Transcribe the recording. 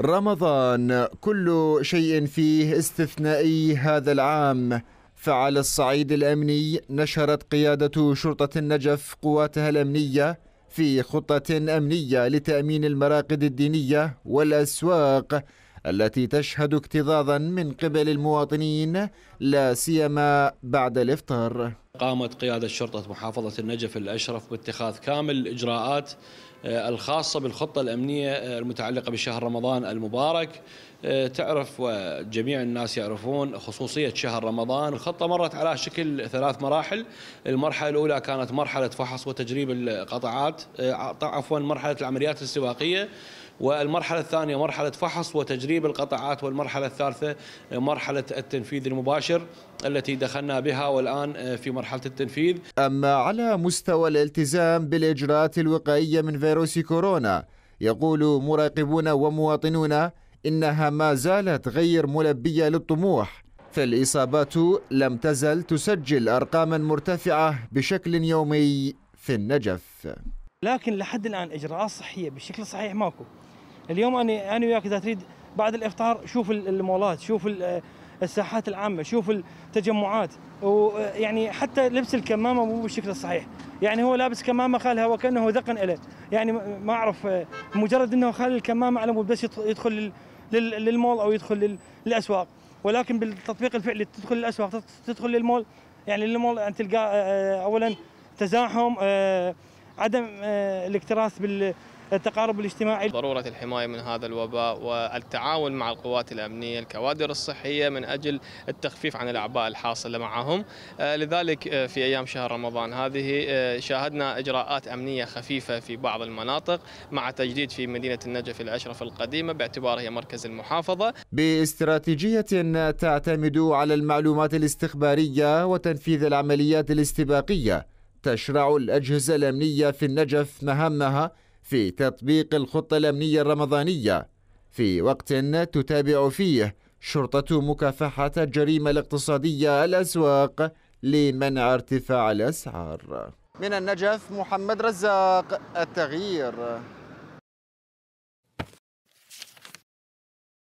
رمضان كل شيء فيه استثنائي هذا العام فعلى الصعيد الامني نشرت قياده شرطه النجف قواتها الامنيه في خطه امنيه لتامين المراقد الدينيه والاسواق التي تشهد اكتظاظا من قبل المواطنين لا سيما بعد الافطار. قامت قياده شرطه محافظه النجف الاشرف باتخاذ كامل الاجراءات آه، الخاصة بالخطة الأمنية آه، المتعلقة بشهر رمضان المبارك آه، تعرف وجميع الناس يعرفون خصوصية شهر رمضان الخطة مرت على شكل ثلاث مراحل المرحلة الأولى كانت مرحلة فحص وتجريب القطعات عفوا مرحلة العمليات السباقية والمرحلة الثانية مرحلة فحص وتجريب القطعات والمرحلة الثالثة مرحلة التنفيذ المباشر التي دخلنا بها والآن في مرحلة التنفيذ أما على مستوى الالتزام بالإجراءات الوقائية من فيروس كورونا يقول مراقبون ومواطنون إنها ما زالت غير ملبية للطموح فالإصابات لم تزل تسجل أرقاما مرتفعة بشكل يومي في النجف لكن لحد الآن إجراءات صحية بشكل صحيح ماكو اليوم أنا أنا وياك إذا تريد بعد الإفطار شوف المولات شوف الساحات العامه شوف التجمعات ويعني حتى لبس الكمامه مو بالشكل الصحيح يعني هو لابس كمامه خالها وكانه ذقن له يعني ما اعرف مجرد انه خال الكمامه على مود بس يدخل للمول او يدخل للاسواق ولكن بالتطبيق الفعلي تدخل للاسواق تدخل للمول يعني للمول ان تلقى آه، اولا تزاحم آه، عدم آه، الاكتراث بال التقارب الاجتماعي ضرورة الحماية من هذا الوباء والتعاون مع القوات الأمنية الكوادر الصحية من أجل التخفيف عن الأعباء الحاصلة معهم آه، لذلك آه، في أيام شهر رمضان هذه آه، شاهدنا إجراءات أمنية خفيفة في بعض المناطق مع تجديد في مدينة النجف الأشرف القديمة باعتبارها مركز المحافظة باستراتيجية تعتمد على المعلومات الاستخبارية وتنفيذ العمليات الاستباقية تشرع الأجهزة الأمنية في النجف مهامها في تطبيق الخطة الأمنية الرمضانية في وقت تتابع فيه شرطة مكافحة الجريمة الاقتصادية الأسواق لمنع ارتفاع الأسعار من النجف محمد رزاق التغيير